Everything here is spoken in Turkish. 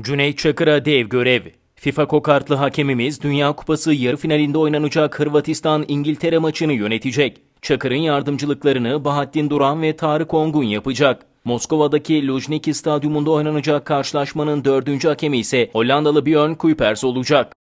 Cüneyt Çakır'a dev görev. FIFA kokartlı hakemimiz Dünya Kupası yarı finalinde oynanacak Hırvatistan-İngiltere maçını yönetecek. Çakır'ın yardımcılıklarını Bahattin Duran ve Tarık Ongun yapacak. Moskova'daki Luzhniki Stadyumunda oynanacak karşılaşmanın dördüncü hakemi ise Hollandalı Björn Kuipers olacak.